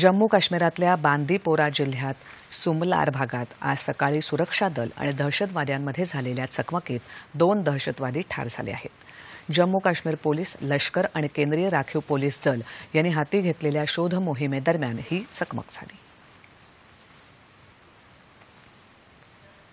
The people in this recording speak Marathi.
जम्मू काश्मीरातल्या बांदीपोरा जिल्ह्यात सुमलार भागात आज सकाळी सुरक्षा दल आणि दहशतवाद्यांमध्ये झालेल्या चकमकीत दोन दहशतवादी ठार झाले आहेत जम्मू काश्मीर पोलीस लष्कर आणि केंद्रीय राखीव पोलीस दल यांनी हाती घेतलेल्या शोध मोहिमेदरम्यान ही चकमक झाली